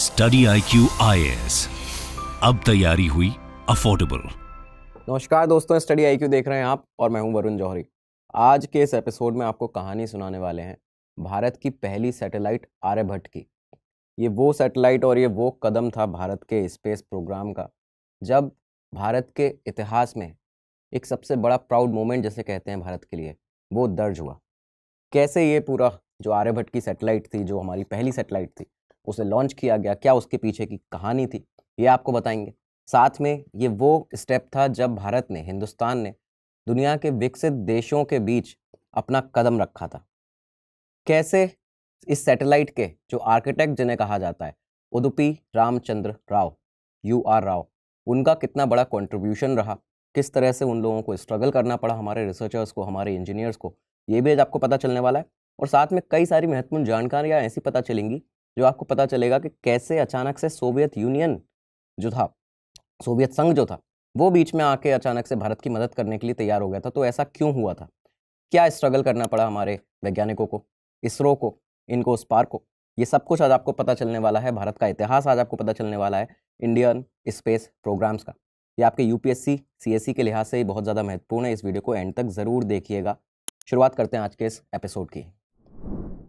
study I Q अब तैयारी हुई अफोर्डेबल नमस्कार दोस्तों स्टडी आई देख रहे हैं आप और मैं हूं वरुण जौहरी आज के इस एपिसोड में आपको कहानी सुनाने वाले हैं भारत की पहली सैटेलाइट आर्यभट्ट की ये वो सैटेलाइट और ये वो कदम था भारत के स्पेस प्रोग्राम का जब भारत के इतिहास में एक सबसे बड़ा प्राउड मोमेंट जैसे कहते हैं भारत के लिए वो दर्ज हुआ कैसे ये पूरा जो आर्यभट्ट की सैटेलाइट थी जो हमारी पहली सैटेलाइट थी उसे लॉन्च किया गया क्या उसके पीछे की कहानी थी ये आपको बताएंगे साथ में ये वो स्टेप था जब भारत ने हिंदुस्तान ने दुनिया के विकसित देशों के बीच अपना कदम रखा था कैसे इस सैटेलाइट के जो आर्किटेक्ट जिन्हें कहा जाता है उदुपी रामचंद्र राव यू आर राव उनका कितना बड़ा कंट्रीब्यूशन रहा किस तरह से उन लोगों को स्ट्रगल करना पड़ा हमारे रिसर्चर्स को हमारे इंजीनियर्स को ये भी आज आपको पता चलने वाला है और साथ में कई सारी महत्वपूर्ण जानकारियाँ ऐसी पता चलेंगी जो आपको पता चलेगा कि कैसे अचानक से सोवियत यूनियन जो था सोवियत संघ जो था वो बीच में आके अचानक से भारत की मदद करने के लिए तैयार हो गया था तो ऐसा क्यों हुआ था क्या स्ट्रगल करना पड़ा हमारे वैज्ञानिकों को इसरो को इनको उस पार को ये सब कुछ आज आपको पता चलने वाला है भारत का इतिहास आज आपको पता चलने वाला है इंडियन स्पेस प्रोग्राम्स का ये आपके यूपीएससी सीएससी के लिहाज से बहुत ज़्यादा महत्वपूर्ण है इस वीडियो को एंड तक ज़रूर देखिएगा शुरुआत करते हैं आज के इस एपिसोड की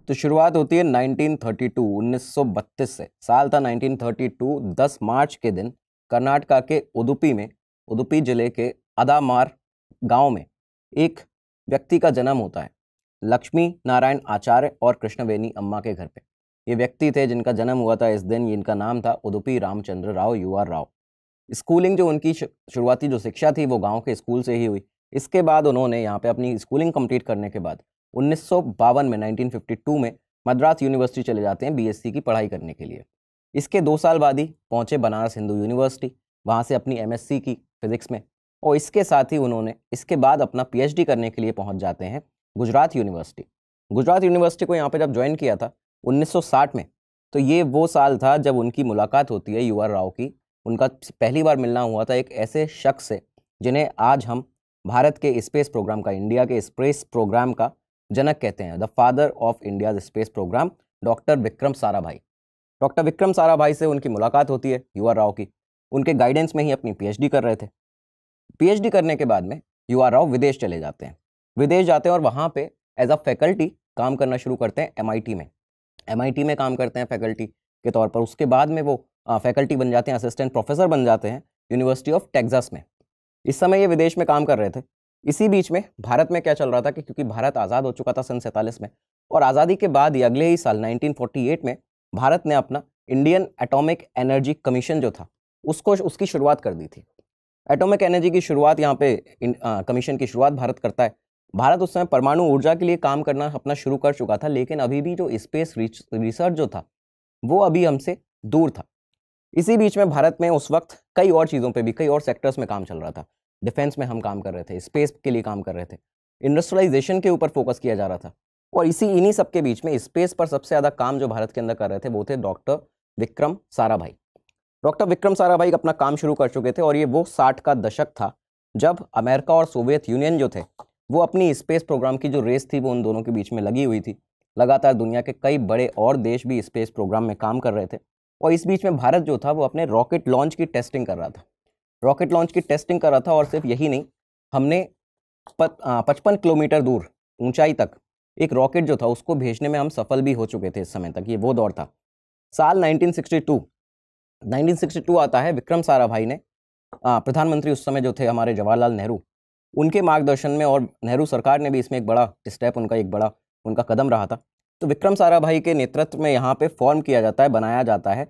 तो शुरुआत होती है 1932 1932 से साल था 1932 10 मार्च के दिन कर्नाटका के उदुपी में उदुपी जिले के अदामार गांव में एक व्यक्ति का जन्म होता है लक्ष्मी नारायण आचार्य और कृष्णवेणी अम्मा के घर पे ये व्यक्ति थे जिनका जन्म हुआ था इस दिन इनका नाम था Udupi Ramachandra Rao U R Rao schooling जो उनकी शुरुआती जो शिक्षा थी वो गाँव के स्कूल से ही हुई इसके बाद उन्होंने यहाँ पे अपनी स्कूलिंग कंप्लीट करने के बाद उन्नीस में 1952 में मद्रास यूनिवर्सिटी चले जाते हैं बीएससी की पढ़ाई करने के लिए इसके दो साल बाद ही पहुँचे बनारस हिंदू यूनिवर्सिटी वहाँ से अपनी एमएससी की फिज़िक्स में और इसके साथ ही उन्होंने इसके बाद अपना पीएचडी करने के लिए पहुँच जाते हैं गुजरात यूनिवर्सिटी गुजरात यूनिवर्सिटी को यहाँ पर जब ज्वाइन किया था उन्नीस में तो ये वो साल था जब उनकी मुलाकात होती है यू राव की उनका पहली बार मिलना हुआ था एक ऐसे शख्स से जिन्हें आज हम भारत के स्पेस प्रोग्राम का इंडिया के स्पेस प्रोग्राम का जनक कहते हैं the father of India space program doctor Vikram Sarabhai doctor Vikram Sarabhai से उनकी मुलाकात होती है युवा राव की उनके गाइडेंस में ही अपनी पीएचडी कर रहे थे पीएचडी करने के बाद में युवा राव विदेश चले जाते हैं विदेश जाते हैं और वहाँ पे एज अ फैकल्टी काम करना शुरू करते हैं एमआईटी में एमआईटी में काम करते हैं फैकल्टी के तौर पर उसके बाद में वो फैकल्टी बन जाते हैं असिस्टेंट प्रोफेसर बन जाते हैं यूनिवर्सिटी ऑफ टेक्सास में इस समय ये विदेश में काम कर रहे थे इसी बीच में भारत में क्या चल रहा था कि क्योंकि भारत आज़ाद हो चुका था सन सैंतालीस में और आज़ादी के बाद ही अगले ही साल 1948 में भारत ने अपना इंडियन एटॉमिक एनर्जी कमीशन जो था उसको उसकी शुरुआत कर दी थी एटॉमिक एनर्जी की शुरुआत यहाँ पे कमीशन की शुरुआत भारत करता है भारत उस समय परमाणु ऊर्जा के लिए काम करना अपना शुरू कर चुका था लेकिन अभी भी जो स्पेस रिसर्च जो था वो अभी हमसे दूर था इसी बीच में भारत में उस वक्त कई और चीज़ों पर भी कई और सेक्टर्स में काम चल रहा था डिफेंस में हम काम कर रहे थे स्पेस के लिए काम कर रहे थे इंडस्ट्रियलाइजेशन के ऊपर फोकस किया जा रहा था और इसी इन्हीं सब के बीच में स्पेस पर सबसे ज़्यादा काम जो भारत के अंदर कर रहे थे वो थे डॉक्टर विक्रम सारा भाई डॉक्टर विक्रम सारा भाई अपना काम शुरू कर चुके थे और ये वो साठ का दशक था जब अमेरिका और सोवियत यूनियन जो थे वो अपनी स्पेस प्रोग्राम की जो रेस थी वो उन दोनों के बीच में लगी हुई थी लगातार दुनिया के कई बड़े और देश भी स्पेस प्रोग्राम में काम कर रहे थे और इस बीच में भारत जो था वो अपने रॉकेट लॉन्च की टेस्टिंग कर रहा था रॉकेट लॉन्च की टेस्टिंग कर रहा था और सिर्फ यही नहीं हमने पचपन किलोमीटर दूर ऊंचाई तक एक रॉकेट जो था उसको भेजने में हम सफल भी हो चुके थे इस समय तक ये वो दौर था साल 1962 1962 आता है विक्रम सारा भाई ने प्रधानमंत्री उस समय जो थे हमारे जवाहरलाल नेहरू उनके मार्गदर्शन में और नेहरू सरकार ने भी इसमें एक बड़ा स्टेप उनका एक बड़ा उनका कदम रहा था तो विक्रम सारा भाई के नेतृत्व में यहाँ पर फॉर्म किया जाता है बनाया जाता है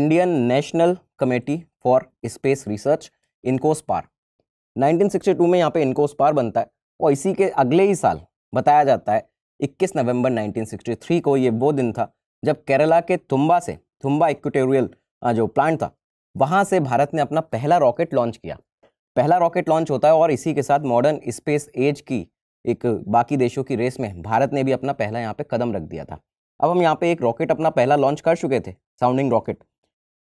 Indian National Committee for Space Research INCOSPAR 1962 में यहाँ पे इनकोस पार बनता है और इसी के अगले ही साल बताया जाता है 21 नवंबर 1963 को ये वो दिन था जब केरला के तुम्बा से तुम्बा इक्वेटोरियल जो प्लांट था वहाँ से भारत ने अपना पहला रॉकेट लॉन्च किया पहला रॉकेट लॉन्च होता है और इसी के साथ मॉडर्न स्पेस एज की एक बाकी देशों की रेस में भारत ने भी अपना पहला यहाँ पे कदम रख दिया था अब हम यहाँ पे एक रॉकेट अपना पहला लॉन्च कर चुके थे साउंडिंग रॉकेट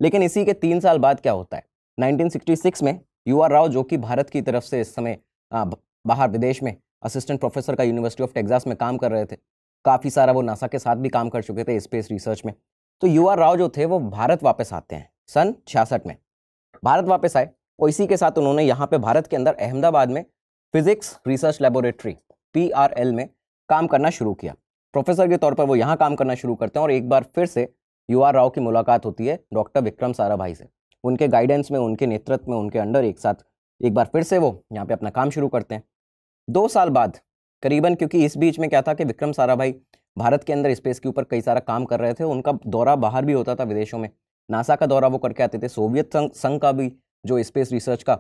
लेकिन इसी के तीन साल बाद क्या होता है 1966 में यू आर राव जो कि भारत की तरफ से इस समय बाहर विदेश में असिस्टेंट प्रोफेसर का यूनिवर्सिटी ऑफ टेक्सास में काम कर रहे थे काफ़ी सारा वो नासा के साथ भी काम कर चुके थे स्पेस रिसर्च में तो यू आर राव जो थे वो भारत वापस आते हैं सन छियासठ में भारत वापस आए और इसी के साथ उन्होंने यहाँ पर भारत के अंदर अहमदाबाद में फिजिक्स रिसर्च लेबोरेटरी पी में काम करना शुरू किया प्रोफेसर के तौर पर वो यहाँ काम करना शुरू करते हैं और एक बार फिर से यू आर राव की मुलाकात होती है डॉक्टर विक्रम सारा भाई से उनके गाइडेंस में उनके नेतृत्व में उनके अंडर एक साथ एक बार फिर से वो यहाँ पे अपना काम शुरू करते हैं दो साल बाद करीबन क्योंकि इस बीच में क्या था कि विक्रम साराभाई भारत के अंदर स्पेस के ऊपर कई सारा काम कर रहे थे उनका दौरा बाहर भी होता था विदेशों में नासा का दौरा वो करके आते थे सोवियत संघ संघ का भी जो स्पेस रिसर्च का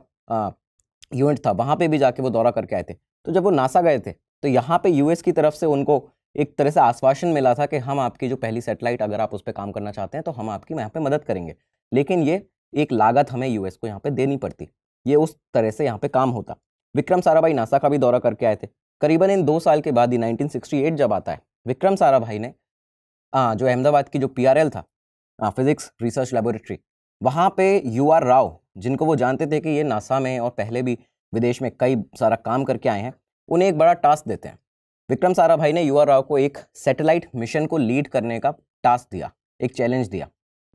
यूनिट था वहाँ पर भी जाके वो दौरा करके आए थे तो जब वो नासा गए थे तो यहाँ पर यू की तरफ से उनको एक तरह से आश्वासन मिला था कि हम आपकी जो पहली सेटेलाइट अगर आप उस पर काम करना चाहते हैं तो हम आपकी यहाँ पर मदद करेंगे लेकिन ये एक लागत हमें यूएस को यहाँ पे देनी पड़ती ये उस तरह से यहाँ पे काम होता विक्रम साराभाई नासा का भी दौरा करके आए थे करीबन इन दो साल के बाद ही 1968 जब आता है विक्रम साराभाई ने आ, जो अहमदाबाद की जो पी था आ, फिजिक्स रिसर्च लेबोरेटरी वहाँ पे यू राव जिनको वो जानते थे कि ये नासा में और पहले भी विदेश में कई सारा काम करके आए हैं उन्हें एक बड़ा टास्क देते हैं विक्रम साराभाई ने यू राव को एक सैटेलाइट मिशन को लीड करने का टास्क दिया एक चैलेंज दिया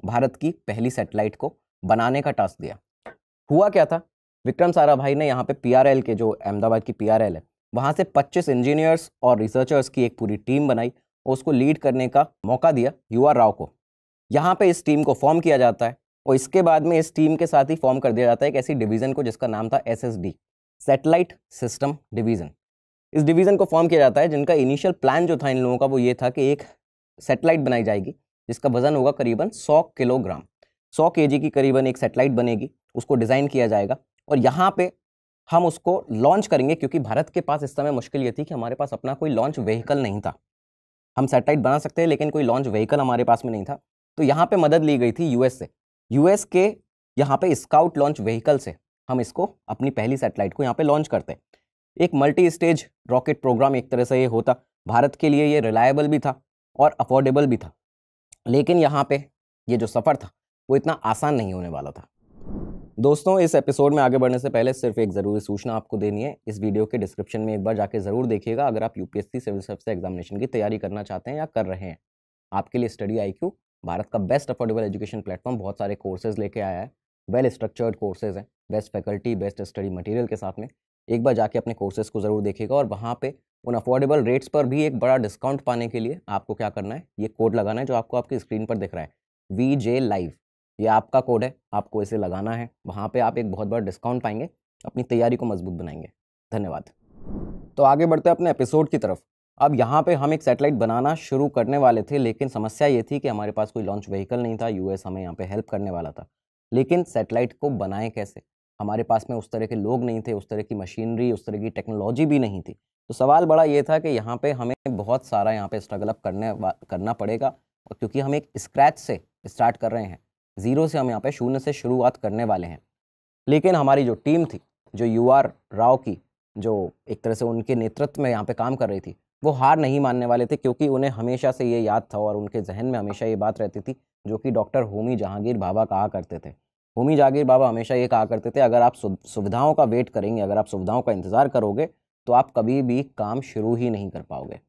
भारत की पहली सैटेलाइट को बनाने का टास्क दिया हुआ क्या था विक्रम साराभाई ने यहाँ पे पीआरएल के जो अहमदाबाद की पीआरएल है वहाँ से 25 इंजीनियर्स और रिसर्चर्स की एक पूरी टीम बनाई और उसको लीड करने का मौका दिया युवा राव को यहाँ पे इस टीम को फॉर्म किया जाता है और इसके बाद में इस टीम के साथ ही फॉर्म कर दिया जाता है एक ऐसी डिवीज़न को जिसका नाम था एस सैटेलाइट सिस्टम डिवीज़न इस डिवीज़न को फॉर्म किया जाता है जिनका इनिशियल प्लान जो था इन लोगों का वो ये था कि एक सेटेलाइट बनाई जाएगी जिसका वजन होगा करीबन सौ किलोग्राम सौ के की करीबन एक सेटेलाइट बनेगी उसको डिज़ाइन किया जाएगा और यहाँ पे हम उसको लॉन्च करेंगे क्योंकि भारत के पास इस समय मुश्किल ये थी कि हमारे पास अपना कोई लॉन्च व्हीकल नहीं था हम सेटेलाइट बना सकते हैं लेकिन कोई लॉन्च व्हीकल हमारे पास में नहीं था तो यहाँ पर मदद ली गई थी यूएस से यू के यहाँ पर स्काउट लॉन्च व्हीकल से हम इसको अपनी पहली सैटेलाइट को यहाँ पर लॉन्च करते हैं एक मल्टी स्टेज रॉकेट प्रोग्राम एक तरह से ये होता भारत के लिए ये रिलायबल भी था और अफोर्डेबल भी था लेकिन यहाँ पे ये जो सफ़र था वो इतना आसान नहीं होने वाला था दोस्तों इस एपिसोड में आगे बढ़ने से पहले सिर्फ एक ज़रूरी सूचना आपको देनी है इस वीडियो के डिस्क्रिप्शन में एक बार जाके ज़रूर देखिएगा अगर आप यूपीएससी सिविल सर्विस एग्जामिनेशन की तैयारी करना चाहते हैं या कर रहे हैं आपके लिए स्टडी आई भारत का बेस्ट अफोर्डेबल एजुकेशन प्लेटफॉर्म बहुत सारे कोर्सेज लेके आया है वेल स्ट्रक्चर्ड कोर्सेज हैं best faculty best study material के साथ में एक बार जाके अपने कोर्सेज को ज़रूर देखिएगा और वहाँ पे उन अफोर्डेबल रेट्स पर भी एक बड़ा डिस्काउंट पाने के लिए आपको क्या करना है ये कोड लगाना है जो आपको आपकी स्क्रीन पर दिख रहा है वी जे लाइव ये आपका कोड है आपको इसे लगाना है वहाँ पे आप एक बहुत बड़ा डिस्काउंट पाएंगे अपनी तैयारी को मजबूत बनाएंगे धन्यवाद तो आगे बढ़ते हैं अपने एपिसोड की तरफ अब यहाँ पे हम एक सैटेलाइट बनाना शुरू करने वाले थे लेकिन समस्या ये थी कि हमारे पास कोई लॉन्च व्हीकल नहीं था यूएस हमें यहाँ पे हेल्प करने वाला था लेकिन सैटेलाइट को बनाएं कैसे हमारे पास में उस तरह के लोग नहीं थे उस तरह की मशीनरी उस तरह की टेक्नोलॉजी भी नहीं थी तो सवाल बड़ा ये था कि यहाँ पे हमें बहुत सारा यहाँ पे स्ट्रगल अप करने करना पड़ेगा क्योंकि हम एक स्क्रैच से स्टार्ट कर रहे हैं ज़ीरो से हम यहाँ पे शून्य से शुरुआत करने वाले हैं लेकिन हमारी जो टीम थी जो यू आर राव की जो एक तरह से उनके नेतृत्व में यहाँ पे काम कर रही थी वो हार नहीं मानने वाले थे क्योंकि उन्हें हमेशा से ये याद था और उनके जहन में हमेशा ये बात रहती थी जो कि डॉक्टर होमी जहांगीर बाबा कहा करते थे होमी जहांगीर बाबा हमेशा ये कहा करते थे अगर आप सुविधाओं का वेट करेंगे अगर आप सुविधाओं का इंतज़ार करोगे तो आप कभी भी काम शुरू ही नहीं कर पाओगे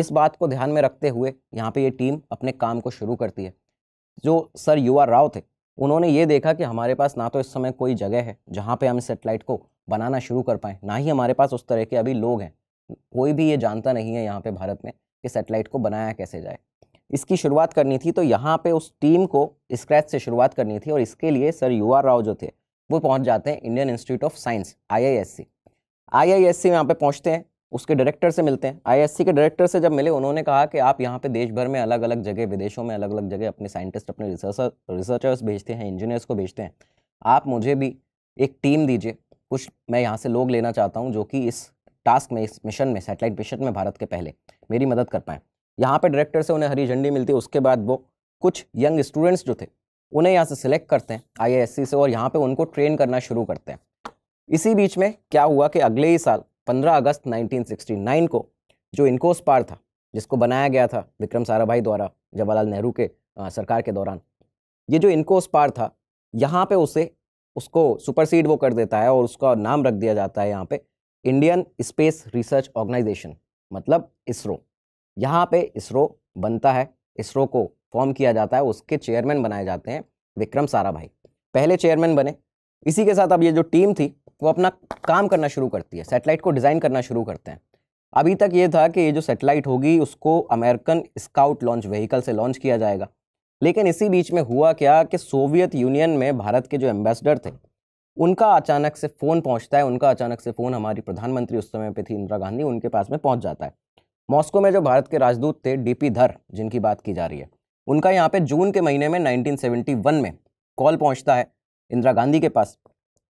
इस बात को ध्यान में रखते हुए यहाँ पे ये टीम अपने काम को शुरू करती है जो सर युवा राव थे उन्होंने ये देखा कि हमारे पास ना तो इस समय कोई जगह है जहाँ पे हम इस सेटेलाइट को बनाना शुरू कर पाएँ ना ही हमारे पास उस तरह के अभी लोग हैं कोई भी ये जानता नहीं है यहाँ पे भारत में कि सेटेलाइट को बनाया कैसे जाए इसकी शुरुआत करनी थी तो यहाँ पे उस टीम को स्क्रैच से शुरुआत करनी थी और इसके लिए सर आर राव जो थे वो पहुँच जाते हैं Indian Institute of Science I I S C I I S C यहाँ पर पहुँचते हैं उसके डायरेक्टर से मिलते हैं आईएससी के डायरेक्टर से जब मिले उन्होंने कहा कि आप यहाँ पे देश भर में अलग अलग जगह विदेशों में अलग अलग जगह अपने साइंटिस्ट अपने रिसर्चर रिसर्चर्स भेजते हैं इंजीनियर्स को भेजते हैं आप मुझे भी एक टीम दीजिए कुछ मैं यहाँ से लोग लेना चाहता हूँ जो कि इस टास्क में इस मिशन में सेटेलाइट मिशन में भारत के पहले मेरी मदद कर पाएँ यहाँ पर डायरेक्टर से उन्हें हरी झंडी मिलती है उसके बाद वो कुछ यंग स्टूडेंट्स जो थे उन्हें यहाँ से सिलेक्ट करते हैं आई से और यहाँ पर उनको ट्रेन करना शुरू करते हैं इसी बीच में क्या हुआ कि अगले ही साल 15 अगस्त 1969 को जो इनकोसपार पार था जिसको बनाया गया था विक्रम साराभाई द्वारा जवाहरलाल नेहरू के आ, सरकार के दौरान ये जो इनको पार था यहाँ पे उसे उसको सुपरसीड वो कर देता है और उसका नाम रख दिया जाता है यहाँ पे इंडियन स्पेस रिसर्च ऑर्गेनाइजेशन मतलब इसरो यहाँ पे इसरो बनता है इसरो को फॉर्म किया जाता है उसके चेयरमैन बनाए जाते हैं विक्रम साराभाई पहले चेयरमैन बने इसी के साथ अब ये जो टीम थी वो अपना काम करना शुरू करती है सेटेलाइट को डिज़ाइन करना शुरू करते हैं अभी तक ये था कि ये जो सेटेलाइट होगी उसको अमेरिकन स्काउट लॉन्च व्हीकल से लॉन्च किया जाएगा लेकिन इसी बीच में हुआ क्या कि सोवियत यूनियन में भारत के जो एम्बेसडर थे उनका अचानक से फ़ोन पहुंचता है उनका अचानक से फ़ोन हमारी प्रधानमंत्री उस समय पे थी इंदिरा गांधी उनके पास में पहुंच जाता है मॉस्को में जो भारत के राजदूत थे डीपी धर जिनकी बात की जा रही है उनका यहाँ पे जून के महीने में 1971 में कॉल पहुंचता है इंदिरा गांधी के पास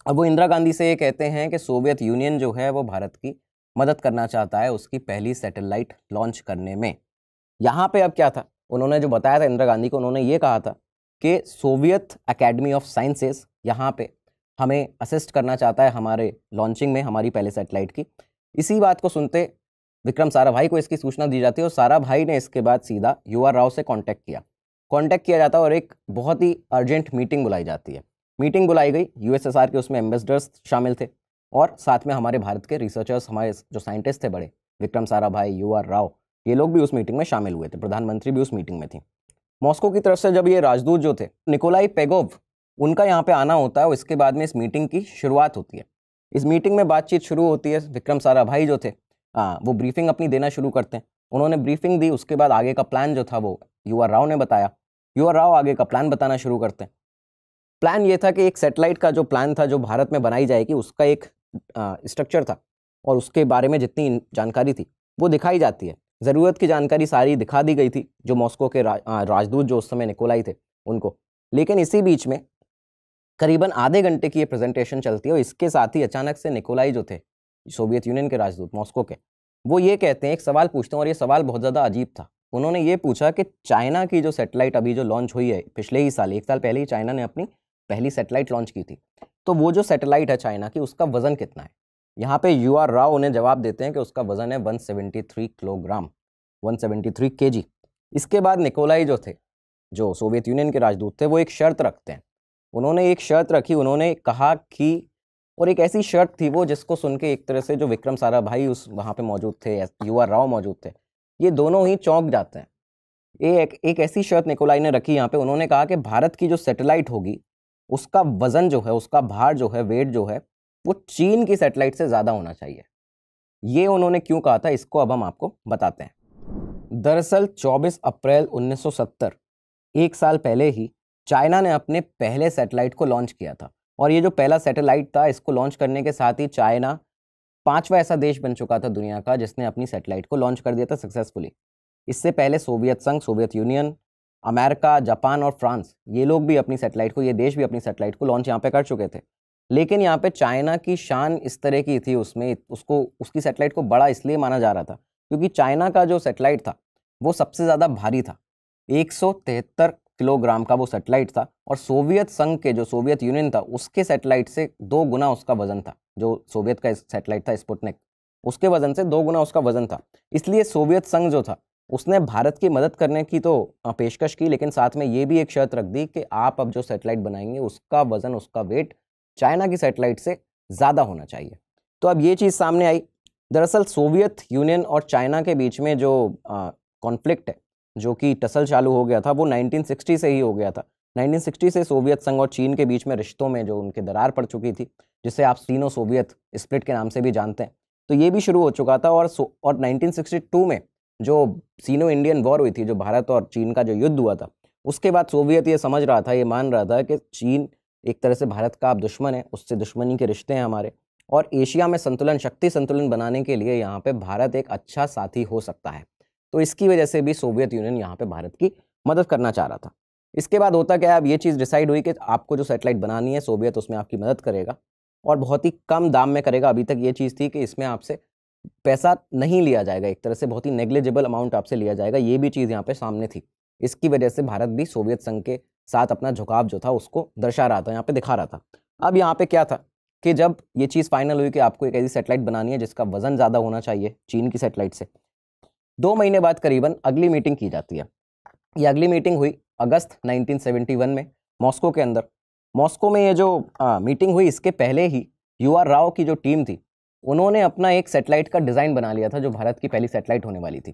अब वो इंदिरा गांधी से ये कहते हैं कि सोवियत यूनियन जो है वो भारत की मदद करना चाहता है उसकी पहली सैटेलाइट लॉन्च करने में यहाँ पे अब क्या था उन्होंने जो बताया था इंदिरा गांधी को उन्होंने ये कहा था कि सोवियत अकेडमी ऑफ साइंसेस यहाँ पे हमें असिस्ट करना चाहता है हमारे लॉन्चिंग में हमारी पहले सेटेलाइट की इसी बात को सुनते विक्रम सारा भाई को इसकी सूचना दी जाती है और सारा भाई ने इसके बाद सीधा यू राव से कॉन्टैक्ट किया कॉन्टैक्ट किया जाता है और एक बहुत ही अर्जेंट मीटिंग बुलाई जाती है मीटिंग बुलाई गई यूएसएसआर के उसमें एम्बेसडर्स शामिल थे और साथ में हमारे भारत के रिसर्चर्स हमारे जो साइंटिस्ट थे बड़े विक्रम भाई यू आर राव ये लोग भी उस मीटिंग में शामिल हुए थे प्रधानमंत्री भी उस मीटिंग में थी मॉस्को की तरफ से जब ये राजदूत जो थे निकोलाई पेगोव उनका यहाँ पे आना होता है और इसके बाद में इस मीटिंग की शुरुआत होती है इस मीटिंग में बातचीत शुरू होती है विक्रम सारा भाई जो थे आ, वो ब्रीफिंग अपनी देना शुरू करते हैं उन्होंने ब्रीफिंग दी उसके बाद आगे का प्लान जो था वो यू आर राव ने बताया यू आर राव आगे का प्लान बताना शुरू करते हैं प्लान ये था कि एक सेटेलाइट का जो प्लान था जो भारत में बनाई जाएगी उसका एक स्ट्रक्चर था और उसके बारे में जितनी जानकारी थी वो दिखाई जाती है ज़रूरत की जानकारी सारी दिखा दी गई थी जो मॉस्को के रा, राजदूत जो उस समय निकोलाई थे उनको लेकिन इसी बीच में करीबन आधे घंटे की ये प्रेजेंटेशन चलती है और इसके साथ ही अचानक से निकोलाई जो थे सोवियत यूनियन के राजदूत मॉस्को के वो ये कहते हैं एक सवाल पूछते हैं और ये सवाल बहुत ज़्यादा अजीब था उन्होंने ये पूछा कि चाइना की जो सेटेलाइट अभी जो लॉन्च हुई है पिछले ही साल एक साल पहले ही चाइना ने अपनी पहली सैटेलाइट लॉन्च की थी तो वो जो सैटेलाइट है चाइना की उसका वज़न कितना है यहाँ पे यू आर राव उन्हें जवाब देते हैं कि उसका वज़न है 173 किलोग्राम 173 केजी इसके बाद निकोलाई जो थे जो सोवियत यूनियन के राजदूत थे वो एक शर्त रखते हैं उन्होंने एक शर्त रखी उन्होंने कहा कि और एक ऐसी शर्त थी वो जिसको सुन के एक तरह से जो विक्रम सारा भाई उस वहाँ पर मौजूद थे यू आर राव मौजूद थे ये दोनों ही चौंक जाते हैं एक, एक ऐसी शर्त निकोलाई ने रखी यहाँ पे उन्होंने कहा कि भारत की जो सैटेलाइट होगी उसका वजन जो है उसका भार जो है वेट जो है वो चीन की सेटेलाइट से ज़्यादा होना चाहिए ये उन्होंने क्यों कहा था इसको अब हम आपको बताते हैं दरअसल 24 अप्रैल 1970 एक साल पहले ही चाइना ने अपने पहले सैटेलाइट को लॉन्च किया था और ये जो पहला सैटेलाइट था इसको लॉन्च करने के साथ ही चाइना पांचवा ऐसा देश बन चुका था दुनिया का जिसने अपनी सैटेलाइट को लॉन्च कर दिया था सक्सेसफुली इससे पहले सोवियत संघ सोवियत यूनियन अमेरिका जापान और फ्रांस ये लोग भी अपनी सेटेलाइट को ये देश भी अपनी सेटेलाइट को लॉन्च यहाँ पे कर चुके थे लेकिन यहाँ पे चाइना की शान इस तरह की थी उसमें उसको उसकी सेटेलाइट को बड़ा इसलिए माना जा रहा था क्योंकि चाइना का जो सेटेलाइट था वो सबसे ज़्यादा भारी था एक किलोग्राम का वो सेटेलाइट था और सोवियत संघ के जो सोवियत यूनियन था उसके सेटेलाइट से दो गुना उसका वजन था जो सोवियत का सेटेलाइट था स्पुटनिक उसके वजन से दो गुना उसका वजन था इसलिए सोवियत संघ जो था उसने भारत की मदद करने की तो पेशकश की लेकिन साथ में ये भी एक शर्त रख दी कि आप अब जो सेटेलाइट बनाएंगे उसका वज़न उसका वेट चाइना की सेटेलाइट से ज़्यादा होना चाहिए तो अब ये चीज़ सामने आई दरअसल सोवियत यूनियन और चाइना के बीच में जो कॉन्फ्लिक्ट है जो कि टसल चालू हो गया था वो 1960 से ही हो गया था 1960 से सोवियत संघ और चीन के बीच में रिश्तों में जो उनके दरार पड़ चुकी थी जिसे आप सीनो सोवियत स्प्लिट के नाम से भी जानते हैं तो ये भी शुरू हो चुका था और और 1962 में जो सीनो इंडियन वॉर हुई थी जो भारत और चीन का जो युद्ध हुआ था उसके बाद सोवियत ये समझ रहा था ये मान रहा था कि चीन एक तरह से भारत का आप दुश्मन है उससे दुश्मनी के रिश्ते हैं हमारे और एशिया में संतुलन शक्ति संतुलन बनाने के लिए यहाँ पे भारत एक अच्छा साथी हो सकता है तो इसकी वजह से भी सोवियत यूनियन यहाँ पे भारत की मदद करना चाह रहा था इसके बाद होता क्या अब ये चीज़ डिसाइड हुई कि आपको जो सेटेलाइट बनानी है सोवियत उसमें आपकी मदद करेगा और बहुत ही कम दाम में करेगा अभी तक ये चीज़ थी कि इसमें आपसे पैसा नहीं लिया जाएगा एक तरह से बहुत ही नेग्लिजिबल अमाउंट आपसे लिया जाएगा ये भी चीज़ यहाँ पे सामने थी इसकी वजह से भारत भी सोवियत संघ के साथ अपना झुकाव जो था उसको दर्शा रहा था यहाँ पे दिखा रहा था अब यहाँ पे क्या था कि जब ये चीज़ फाइनल हुई कि आपको एक ऐसी सेटेलाइट बनानी है जिसका वजन ज़्यादा होना चाहिए चीन की सेटेलाइट से दो महीने बाद करीबन अगली मीटिंग की जाती है ये अगली मीटिंग हुई अगस्त नाइनटीन में मॉस्को के अंदर मॉस्को में ये जो आ, हाँ, मीटिंग हुई इसके पहले ही यू आर राव की जो टीम थी उन्होंने अपना एक सेटेलाइट का डिज़ाइन बना लिया था जो भारत की पहली सेटेलाइट होने वाली थी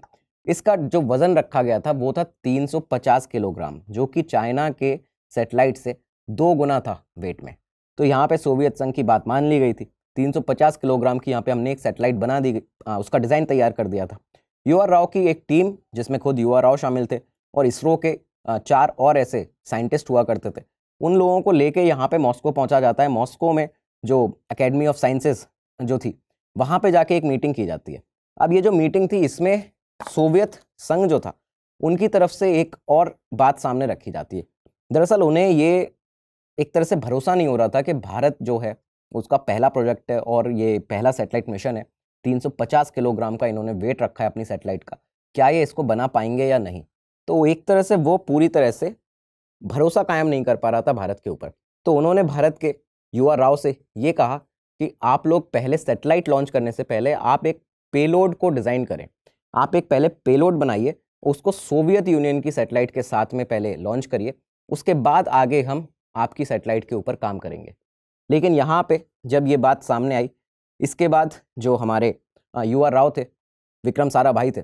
इसका जो वज़न रखा गया था वो था 350 किलोग्राम जो कि चाइना के सेटेलाइट से दो गुना था वेट में तो यहाँ पे सोवियत संघ की बात मान ली गई थी 350 किलोग्राम की यहाँ पे हमने एक सेटेलाइट बना दी आ, उसका डिज़ाइन तैयार कर दिया था यू राव की एक टीम जिसमें खुद यू राव शामिल थे और इसरो के चार और ऐसे साइंटिस्ट हुआ करते थे उन लोगों को लेके यहाँ पे मॉस्को पहुँचा जाता है मॉस्को में जो अकेडमी ऑफ साइंसेज जो थी वहाँ पे जाके एक मीटिंग की जाती है अब ये जो मीटिंग थी इसमें सोवियत संघ जो था उनकी तरफ से एक और बात सामने रखी जाती है दरअसल उन्हें ये एक तरह से भरोसा नहीं हो रहा था कि भारत जो है उसका पहला प्रोजेक्ट है और ये पहला सेटेलाइट मिशन है 350 किलोग्राम का इन्होंने वेट रखा है अपनी सेटेलाइट का क्या ये इसको बना पाएंगे या नहीं तो एक तरह से वो पूरी तरह से भरोसा कायम नहीं कर पा रहा था भारत के ऊपर तो उन्होंने भारत के युवा राव से ये कहा कि आप लोग पहले सेटेलाइट लॉन्च करने से पहले आप एक पेलोड को डिज़ाइन करें आप एक पहले पेलोड बनाइए उसको सोवियत यूनियन की सेटेलाइट के साथ में पहले लॉन्च करिए उसके बाद आगे हम आपकी सेटेलाइट के ऊपर काम करेंगे लेकिन यहाँ पे जब ये बात सामने आई इसके बाद जो हमारे यू आर राव थे विक्रम सारा भाई थे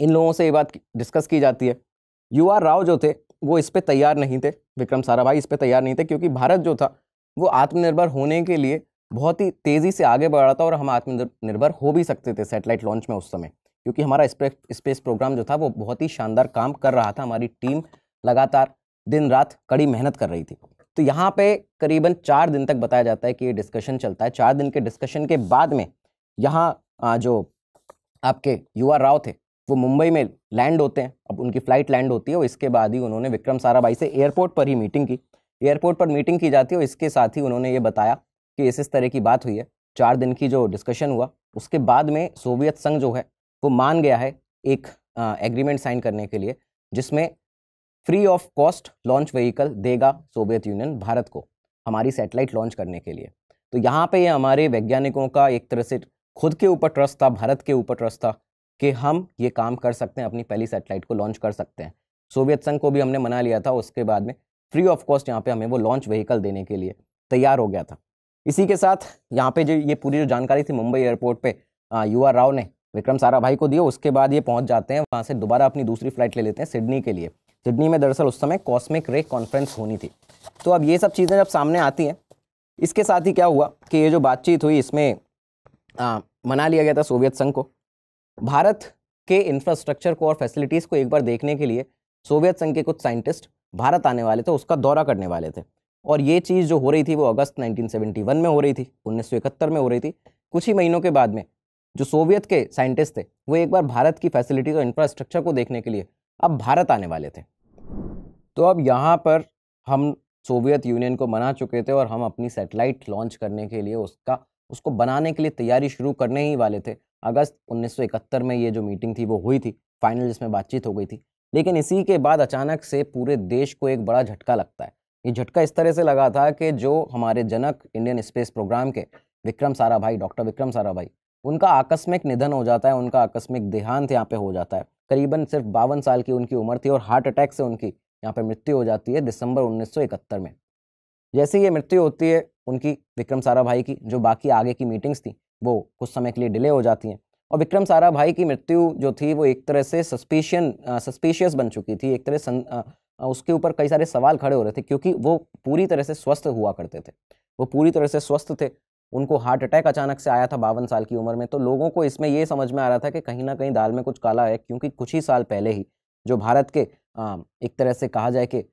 इन लोगों से ये बात डिस्कस की जाती है यू आर राव जो थे वो इस पर तैयार नहीं थे विक्रम सारा भाई इस पर तैयार नहीं थे क्योंकि भारत जो था वो आत्मनिर्भर होने के लिए बहुत ही तेज़ी से आगे बढ़ रहा था और हम आत्मनिर्भर हो भी सकते थे सैटेलाइट लॉन्च में उस समय क्योंकि हमारा स्पेस प्रोग्राम जो था वो बहुत ही शानदार काम कर रहा था हमारी टीम लगातार दिन रात कड़ी मेहनत कर रही थी तो यहाँ पे करीबन चार दिन तक बताया जाता है कि ये डिस्कशन चलता है चार दिन के डिस्कशन के बाद में यहाँ जो आपके युवा राव थे वो मुंबई में लैंड होते हैं अब उनकी फ़्लाइट लैंड होती है और इसके बाद ही उन्होंने विक्रम साराभाई से एयरपोर्ट पर ही मीटिंग की एयरपोर्ट पर मीटिंग की जाती है और इसके साथ ही उन्होंने ये बताया कि इस इस तरह की बात हुई है चार दिन की जो डिस्कशन हुआ उसके बाद में सोवियत संघ जो है वो मान गया है एक एग्रीमेंट साइन करने के लिए जिसमें free of cost launch vehicle देगा सोवियत यूनियन भारत को हमारी सैटेलाइट लॉन्च करने के लिए तो यहाँ पे ये हमारे वैज्ञानिकों का एक तरह से खुद के ऊपर ट्रस्ट था भारत के ऊपर ट्रस्ट था कि हम ये काम कर सकते हैं अपनी पहली सैटेलाइट को लॉन्च कर सकते हैं सोवियत संघ को भी हमने मना लिया था उसके बाद में फ्री ऑफ कॉस्ट यहाँ पे हमें वो लॉन्च व्हीकल देने के लिए तैयार हो गया था इसी के साथ यहाँ पे जो ये पूरी जो जानकारी थी मुंबई एयरपोर्ट पे युवा राव ने विक्रम सारा भाई को दिया उसके बाद ये पहुँच जाते हैं वहाँ से दोबारा अपनी दूसरी फ्लाइट ले लेते हैं सिडनी के लिए सिडनी में दरअसल उस समय कॉस्मिक रे कॉन्फ्रेंस होनी थी तो अब ये सब चीज़ें जब सामने आती हैं इसके साथ ही क्या हुआ कि ये जो बातचीत हुई इसमें आ, मना लिया गया था सोवियत संघ को भारत के इंफ्रास्ट्रक्चर को और फैसिलिटीज़ को एक बार देखने के लिए सोवियत संघ के कुछ साइंटिस्ट भारत आने वाले थे उसका दौरा करने वाले थे और ये चीज़ जो हो रही थी वो अगस्त 1971 में हो रही थी 1971 में हो रही थी कुछ ही महीनों के बाद में जो सोवियत के साइंटिस्ट थे वो एक बार भारत की फैसिलिटीज़ और इंफ्रास्ट्रक्चर को देखने के लिए अब भारत आने वाले थे तो अब यहाँ पर हम सोवियत यूनियन को मना चुके थे और हम अपनी सेटेलाइट लॉन्च करने के लिए उसका उसको बनाने के लिए तैयारी शुरू करने ही वाले थे अगस्त 1971 में ये जो मीटिंग थी वो हुई थी फाइनल जिसमें बातचीत हो गई थी लेकिन इसी के बाद अचानक से पूरे देश को एक बड़ा झटका लगता है ये झटका इस तरह से लगा था कि जो हमारे जनक इंडियन स्पेस प्रोग्राम के विक्रम सारा भाई डॉक्टर विक्रम सारा भाई उनका आकस्मिक निधन हो जाता है उनका आकस्मिक देहांत यहाँ पे हो जाता है करीबन सिर्फ बावन साल की उनकी उम्र थी और हार्ट अटैक से उनकी यहाँ पे मृत्यु हो जाती है दिसंबर 1971 में जैसे ही ये मृत्यु होती है उनकी विक्रम सारा भाई की जो बाकी आगे की मीटिंग्स थी वो कुछ समय के लिए डिले हो जाती हैं और विक्रम भाई की मृत्यु जो थी वो एक तरह से सस्पिशियन सस्पिशियस बन चुकी थी एक तरह उसके ऊपर कई सारे सवाल खड़े हो रहे थे क्योंकि वो पूरी तरह से स्वस्थ हुआ करते थे वो पूरी तरह से स्वस्थ थे उनको हार्ट अटैक अचानक से आया था बावन साल की उम्र में तो लोगों को इसमें ये समझ में आ रहा था कि कहीं ना कहीं दाल में कुछ काला है क्योंकि कुछ ही साल पहले ही जो भारत के एक तरह से कहा जाए कि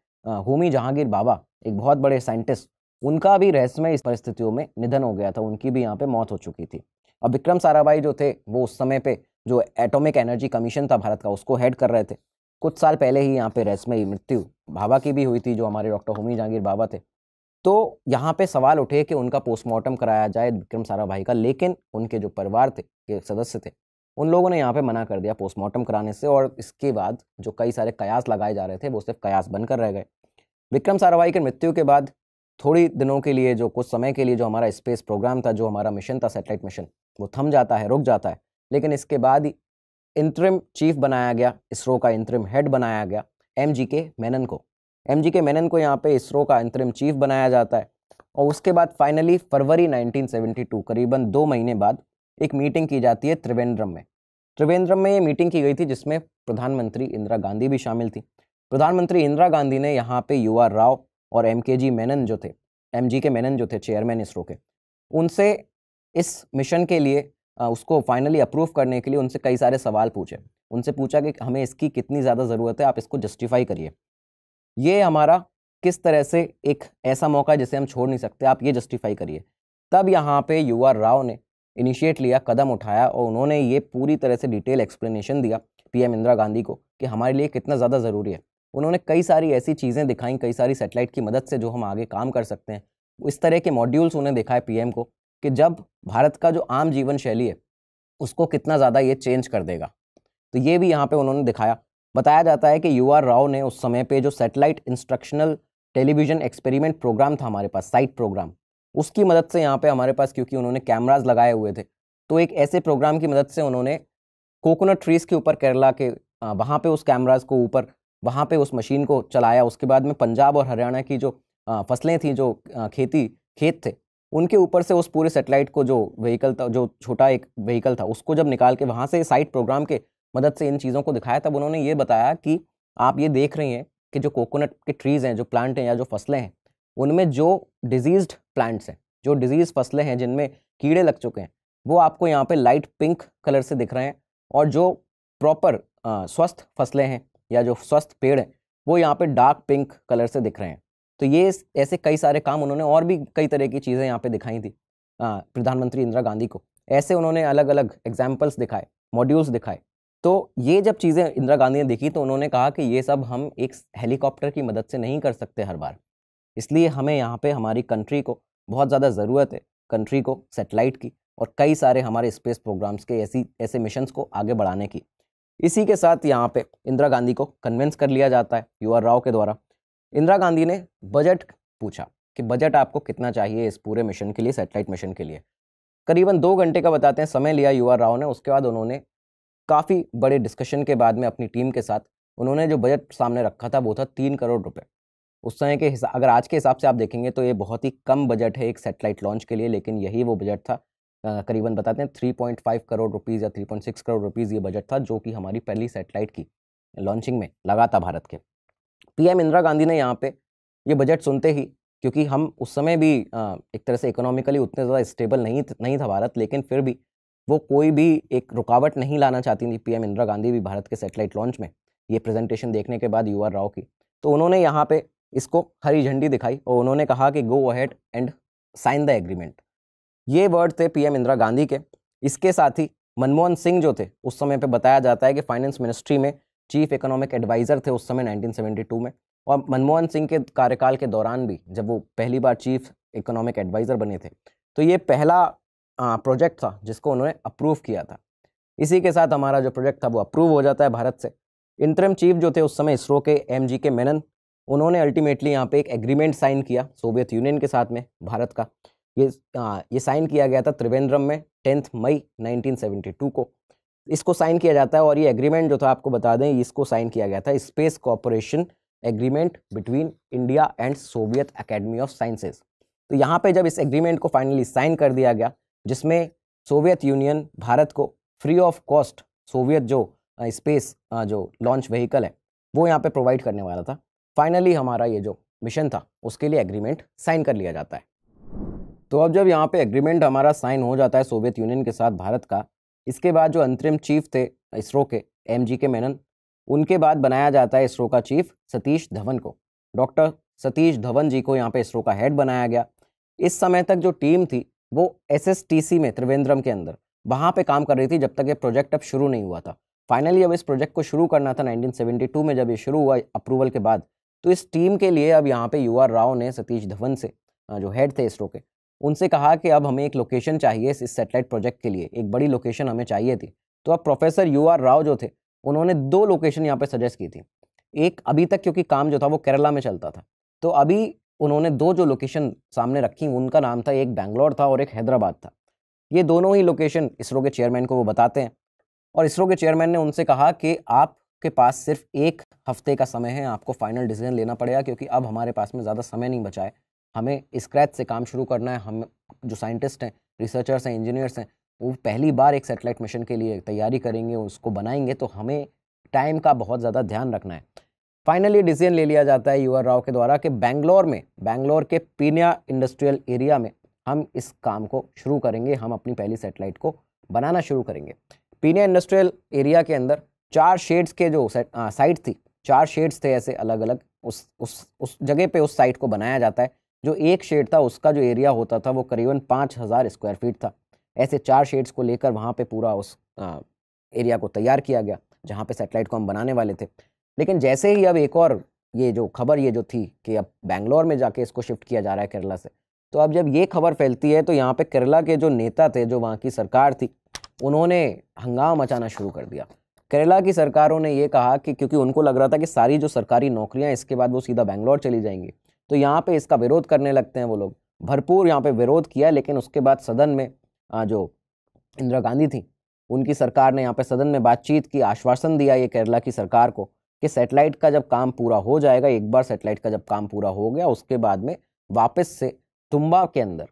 होमी जहांगीर बाबा एक बहुत बड़े साइंटिस्ट उनका भी रहस्यमय इस परिस्थितियों में निधन हो गया था उनकी भी यहाँ पे मौत हो चुकी थी अब विक्रम साराभाई जो थे वो उस समय पे जो एटॉमिक एनर्जी कमीशन था भारत का उसको हेड कर रहे थे कुछ साल पहले ही यहाँ पे में मृत्यु बाबा की भी हुई थी जो हमारे डॉक्टर होमी जहांगीर बाबा थे तो यहाँ पे सवाल उठे कि उनका पोस्टमार्टम कराया जाए विक्रम भाई का लेकिन उनके जो परिवार थे के सदस्य थे उन लोगों ने यहाँ पे मना कर दिया पोस्टमार्टम कराने से और इसके बाद जो कई सारे कयास लगाए जा रहे थे वो सिर्फ कयास बनकर रह गए विक्रम साराभाई के मृत्यु के बाद थोड़ी दिनों के लिए जो कुछ समय के लिए जो हमारा स्पेस प्रोग्राम था जो हमारा मिशन था सेटेलाइट मिशन वो थम जाता है रुक जाता है लेकिन इसके बाद इंतरिम चीफ बनाया गया इसरो का इंतरिम हेड बनाया गया एम जी के मेनन को एम जी के मेनन को यहाँ पे इसरो का इंतरिम चीफ बनाया जाता है और उसके बाद फाइनली फरवरी 1972 करीबन दो महीने बाद एक मीटिंग की जाती है त्रिवेंद्रम में त्रिवेंद्रम में ये मीटिंग की गई थी जिसमें प्रधानमंत्री इंदिरा गांधी भी शामिल थी प्रधानमंत्री इंदिरा गांधी ने यहाँ पे युवा राव और एम के जी मेनन जो थे एम जी के मेनन जो थे चेयरमैन इसरो के उनसे इस मिशन के लिए उसको फाइनली अप्रूव करने के लिए उनसे कई सारे सवाल पूछे उनसे पूछा कि हमें इसकी कितनी ज़्यादा ज़रूरत है आप इसको जस्टिफाई करिए ये हमारा किस तरह से एक ऐसा मौका जिसे हम छोड़ नहीं सकते आप ये जस्टिफाई करिए तब यहाँ पे युवा राव ने इनिशिएट लिया कदम उठाया और उन्होंने ये पूरी तरह से डिटेल एक्सप्लेनेशन दिया पीएम इंदिरा गांधी को कि हमारे लिए कितना ज़्यादा ज़रूरी है उन्होंने कई सारी ऐसी चीज़ें दिखाई कई सारी सेटेलाइट की मदद से जो हम आगे काम कर सकते हैं इस तरह के मॉड्यूल्स उन्हें दिखाए पी को कि जब भारत का जो आम जीवन शैली है उसको कितना ज़्यादा ये चेंज कर देगा तो ये भी यहाँ पे उन्होंने दिखाया बताया जाता है कि यू आर राव ने उस समय पे जो satellite instructional television experiment program था हमारे पास साइट प्रोग्राम उसकी मदद से यहाँ पे हमारे पास क्योंकि उन्होंने कैमराज लगाए हुए थे तो एक ऐसे प्रोग्राम की मदद से उन्होंने कोकोनट ट्रीज़ के ऊपर केरला के वहाँ पे उस कैमराज को ऊपर वहाँ पे उस मशीन को चलाया उसके बाद में पंजाब और हरियाणा की जो फसलें थी जो खेती खेत थे उनके ऊपर से उस पूरे सेटेलाइट को जो व्हीकल था जो छोटा एक व्हीकल था उसको जब निकाल के वहाँ से साइट प्रोग्राम के मदद से इन चीज़ों को दिखाया तब उन्होंने ये बताया कि आप ये देख रही हैं कि जो कोकोनट के ट्रीज़ हैं जो प्लांट हैं या जो फसलें हैं उनमें जो डिजीज्ड प्लांट्स हैं जो डिजीज़ फसलें हैं जिनमें कीड़े लग चुके हैं वो आपको यहाँ पे लाइट पिंक कलर से दिख रहे हैं और जो प्रॉपर स्वस्थ फसलें हैं या जो स्वस्थ पेड़ हैं वो यहाँ पे डार्क पिंक कलर से दिख रहे हैं तो ये ऐसे कई सारे काम उन्होंने और भी कई तरह की चीज़ें यहाँ पे दिखाई थी प्रधानमंत्री इंदिरा गांधी को ऐसे उन्होंने अलग अलग एग्जाम्पल्स दिखाए मॉड्यूल्स दिखाए तो ये जब चीज़ें इंदिरा गांधी ने देखी तो उन्होंने कहा कि ये सब हम एक हेलीकॉप्टर की मदद से नहीं कर सकते हर बार इसलिए हमें यहाँ पर हमारी कंट्री को बहुत ज़्यादा ज़रूरत है कंट्री को सेटेलाइट की और कई सारे हमारे स्पेस प्रोग्राम्स के ऐसी ऐसे मिशन को आगे बढ़ाने की इसी के साथ यहाँ पे इंदिरा गांधी को कन्विंस कर लिया जाता है यू आर राव के द्वारा इंदिरा गांधी ने बजट पूछा कि बजट आपको कितना चाहिए इस पूरे मिशन के लिए सैटेलाइट मिशन के लिए करीबन दो घंटे का बताते हैं समय लिया यू आर राव ने उसके बाद उन्होंने काफ़ी बड़े डिस्कशन के बाद में अपनी टीम के साथ उन्होंने जो बजट सामने रखा था वो था तीन करोड़ रुपये उस समय के हिसाब अगर आज के हिसाब से आप देखेंगे तो ये बहुत ही कम बजट है एक सेटेलाइट लॉन्च के लिए लेकिन यही वो बजट था करीबन बताते हैं three point five crore rupees या three point six crore rupees ये बजट था जो कि हमारी पहली सैटेलाइट की लॉन्चिंग में लगा था भारत के पीएम इंदिरा गांधी ने यहाँ पे ये बजट सुनते ही क्योंकि हम उस समय भी एक तरह से इकोनॉमिकली उतने ज़्यादा स्टेबल नहीं नहीं था भारत लेकिन फिर भी वो कोई भी एक रुकावट नहीं लाना चाहती थी पीएम इंदिरा गांधी भी भारत के सेटेलाइट लॉन्च में ये प्रेजेंटेशन देखने के बाद यू आर राव की तो उन्होंने यहाँ पर इसको हरी झंडी दिखाई और उन्होंने कहा कि go ahead and sign the agreement ये वर्ड थे पीएम इंदिरा गांधी के इसके साथ ही मनमोहन सिंह जो थे उस समय पे बताया जाता है कि फाइनेंस मिनिस्ट्री में चीफ इकोनॉमिक एडवाइज़र थे उस समय 1972 में और मनमोहन सिंह के कार्यकाल के दौरान भी जब वो पहली बार चीफ इकोनॉमिक एडवाइज़र बने थे तो ये पहला प्रोजेक्ट था जिसको उन्होंने अप्रूव किया था इसी के साथ हमारा जो प्रोजेक्ट था वो अप्रूव हो जाता है भारत से इंटरम चीफ जो थे उस समय इसरो के एम जी के मेनन उन्होंने अल्टीमेटली यहाँ पे एक एग्रीमेंट साइन किया सोवियत यूनियन के साथ में भारत का ये आ, ये साइन किया गया था त्रिवेंद्रम में टेंथ मई 1972 को इसको साइन किया जाता है और ये एग्रीमेंट जो था आपको बता दें इसको साइन किया गया था space cooperation agreement between India and Soviet Academy of Sciences तो यहाँ पे जब इस एग्रीमेंट को फाइनली साइन कर दिया गया जिसमें सोवियत यूनियन भारत को फ्री ऑफ कॉस्ट सोवियत जो स्पेस जो लॉन्च व्हीकल है वो यहाँ पे प्रोवाइड करने वाला था फाइनली हमारा ये जो मिशन था उसके लिए एग्रीमेंट साइन कर लिया जाता है तो अब जब यहाँ पे एग्रीमेंट हमारा साइन हो जाता है सोवियत यूनियन के साथ भारत का इसके बाद जो अंतरिम चीफ थे इसरो के एम जी के मेनन उनके बाद बनाया जाता है इसरो का चीफ सतीश धवन को डॉक्टर सतीश धवन जी को यहाँ पे इसरो का हेड बनाया गया इस समय तक जो टीम थी वो एसएसटीसी में त्रिवेंद्रम के अंदर वहाँ पे काम कर रही थी जब तक ये प्रोजेक्ट अब शुरू नहीं हुआ था फाइनली अब इस प्रोजेक्ट को शुरू करना था 1972 में जब ये शुरू हुआ अप्रूवल के बाद तो इस टीम के लिए अब यहाँ पे यू आर राव ने सतीश धवन से जो हेड थे इसरो के उनसे कहा कि अब हमें एक लोकेशन चाहिए इस सेटेलाइट प्रोजेक्ट के लिए एक बड़ी लोकेशन हमें चाहिए थी तो अब प्रोफेसर यू आर राव जो थे उन्होंने दो लोकेशन यहाँ पर सजेस्ट की थी एक अभी तक क्योंकि काम जो था वो केरला में चलता था तो अभी उन्होंने दो जो लोकेशन सामने रखी उनका नाम था एक बैंगलोर था और एक हैदराबाद था ये दोनों ही लोकेशन इसरो के चेयरमैन को वो बताते हैं और इसरो के चेयरमैन ने उनसे कहा कि आपके पास सिर्फ एक हफ्ते का समय है आपको फाइनल डिसीजन लेना पड़ेगा क्योंकि अब हमारे पास में ज़्यादा समय नहीं बचा है हमें स्क्रैच से काम शुरू करना है हम जो साइंटिस्ट हैं रिसर्चर्स हैं इंजीनियर्स हैं वो पहली बार एक सेटेलाइट मिशन के लिए तैयारी करेंगे उसको बनाएंगे तो हमें टाइम का बहुत ज़्यादा ध्यान रखना है फाइनली डिसीजन ले लिया जाता है युवा राव के द्वारा कि बैंगलोर में बैंगलोर के पीनिया इंडस्ट्रियल एरिया में हम इस काम को शुरू करेंगे हम अपनी पहली सेटेलाइट को बनाना शुरू करेंगे पीनिया इंडस्ट्रियल एरिया के अंदर चार शेड्स के जो साइट थी चार शेड्स थे ऐसे अलग अलग उस उस उस जगह पे उस साइट को बनाया जाता है जो एक शेड था उसका जो एरिया होता था वो करीबन पाँच हज़ार स्क्वायर फीट था ऐसे चार शेड्स को लेकर वहाँ पे पूरा उस आ, एरिया को तैयार किया गया जहाँ पे सेटेलाइट को हम बनाने वाले थे लेकिन जैसे ही अब एक और ये जो खबर ये जो थी कि अब बैंगलोर में जाके इसको शिफ्ट किया जा रहा है केरला से तो अब जब ये खबर फैलती है तो यहाँ पर केरला के जो नेता थे जो वहाँ की सरकार थी उन्होंने हंगामा मचाना शुरू कर दिया केरला की सरकारों ने ये कहा कि क्योंकि उनको लग रहा था कि सारी जो सरकारी नौकरियाँ इसके बाद वो सीधा बैंगलोर चली जाएंगी तो यहाँ पे इसका विरोध करने लगते हैं वो लोग भरपूर यहाँ पे विरोध किया लेकिन उसके बाद सदन में जो इंदिरा गांधी थी उनकी सरकार ने यहाँ पे सदन में बातचीत की आश्वासन दिया ये केरला की सरकार को कि सेटेलाइट का जब काम पूरा हो जाएगा एक बार सेटेलाइट का जब काम पूरा हो गया उसके बाद में वापस से तुम्बा के अंदर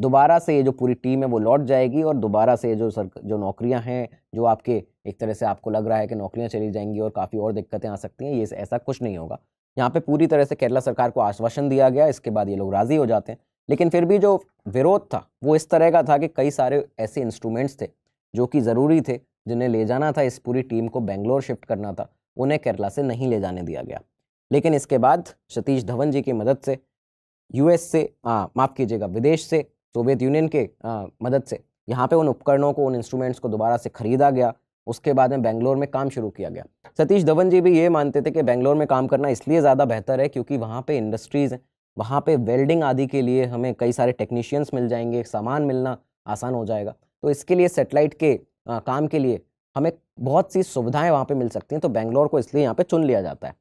दोबारा से ये जो पूरी टीम है वो लौट जाएगी और दोबारा से जो सर जो नौकरियां हैं जो आपके एक तरह से आपको लग रहा है कि नौकरियां चली जाएंगी और काफ़ी और दिक्कतें आ सकती हैं ये ऐसा कुछ नहीं होगा यहाँ पे पूरी तरह से केरला सरकार को आश्वासन दिया गया इसके बाद ये लोग राज़ी हो जाते हैं लेकिन फिर भी जो विरोध था वो इस तरह का था कि कई सारे ऐसे इंस्ट्रूमेंट्स थे जो कि ज़रूरी थे जिन्हें ले जाना था इस पूरी टीम को बेंगलोर शिफ्ट करना था उन्हें केरला से नहीं ले जाने दिया गया लेकिन इसके बाद सतीश धवन जी की मदद से यूएस से माफ़ कीजिएगा विदेश से सोवियत यूनियन के आ, मदद से यहाँ पे उन उपकरणों को उन इंस्ट्रूमेंट्स को दोबारा से खरीदा गया उसके बाद में बेंगलोर में काम शुरू किया गया सतीश धवन जी भी ये मानते थे कि बेंगलोर में काम करना इसलिए ज़्यादा बेहतर है क्योंकि वहाँ पर इंडस्ट्रीज़ हैं वहाँ पर वेल्डिंग आदि के लिए हमें कई सारे टेक्नीशियंस मिल जाएंगे सामान मिलना आसान हो जाएगा तो इसके लिए सेटेलाइट के आ, काम के लिए हमें बहुत सी सुविधाएं वहाँ पे मिल सकती हैं तो बेंगलोर को इसलिए यहाँ पे चुन लिया जाता है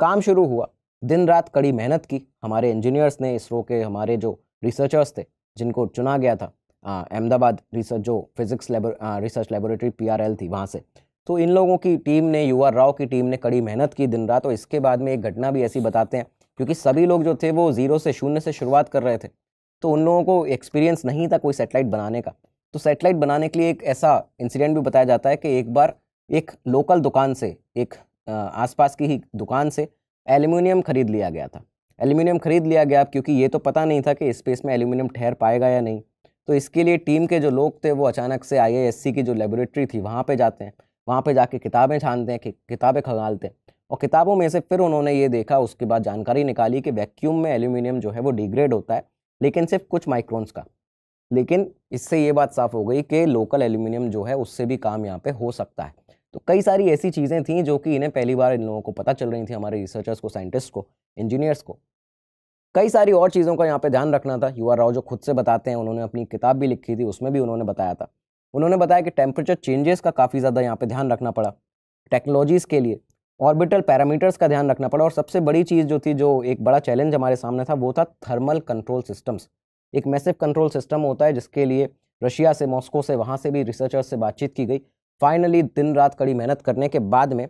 काम शुरू हुआ दिन रात कड़ी मेहनत की हमारे इंजीनियर्स ने इसरो के हमारे जो रिसर्चर्स थे जिनको चुना गया था अहमदाबाद रिसर्च जो फिज़िक्स रिसर्च लेबोरेटरी पीआरएल थी वहाँ से तो इन लोगों की टीम ने युवा राव की टीम ने कड़ी मेहनत की दिन रात और इसके बाद में एक घटना भी ऐसी बताते हैं क्योंकि सभी लोग जो थे वो ज़ीरो से शून्य से शुरुआत कर रहे थे तो उन लोगों को एक्सपीरियंस नहीं था कोई सेटेलाइट बनाने का तो सेटेलाइट बनाने के लिए एक ऐसा इंसिडेंट भी बताया जाता है कि एक बार एक लोकल दुकान से एक आसपास की ही दुकान से एल्यूमिनियम खरीद लिया गया था एल्यूमिनियम खरीद लिया गया क्योंकि ये तो पता नहीं था कि स्पेस में एल्यूमिनियम ठहर पाएगा या नहीं तो इसके लिए टीम के जो लोग थे वो अचानक से आई की जो लेबोरेटरी थी वहाँ पर जाते हैं वहाँ पर जाके किताबें छानते हैं किताबें खंगालते हैं और किताबों में से फिर उन्होंने ये देखा उसके बाद जानकारी निकाली कि वैक्यूम में एल्यूमिनियम जो है वो डिग्रेड होता है लेकिन सिर्फ कुछ माइक्रोन्स का लेकिन इससे ये बात साफ हो गई कि लोकल एल्यूमिनियम जो है उससे भी काम यहाँ पे हो सकता है तो कई सारी ऐसी चीज़ें थी जो कि इन्हें पहली बार इन लोगों को पता चल रही थी हमारे रिसर्चर्स को साइंटिस्ट को इंजीनियर्स को कई सारी और चीज़ों का यहाँ पे ध्यान रखना था युवा राव जो खुद से बताते हैं उन्होंने अपनी किताब भी लिखी थी उसमें भी उन्होंने बताया था उन्होंने बताया कि टेम्परेचर चेंजेस का काफ़ी ज़्यादा यहाँ पे ध्यान रखना पड़ा टेक्नोलॉजीज़ के लिए ऑर्बिटल पैरामीटर्स का ध्यान रखना पड़ा और सबसे बड़ी चीज़ जो थी जो एक बड़ा चैलेंज हमारे सामने था वो था थर्मल कंट्रोल सिस्टम्स एक मैसिव कंट्रोल सिस्टम होता है जिसके लिए रशिया से मॉस्को से वहाँ से भी रिसर्चर्स से बातचीत की गई फाइनली दिन रात कड़ी मेहनत करने के बाद में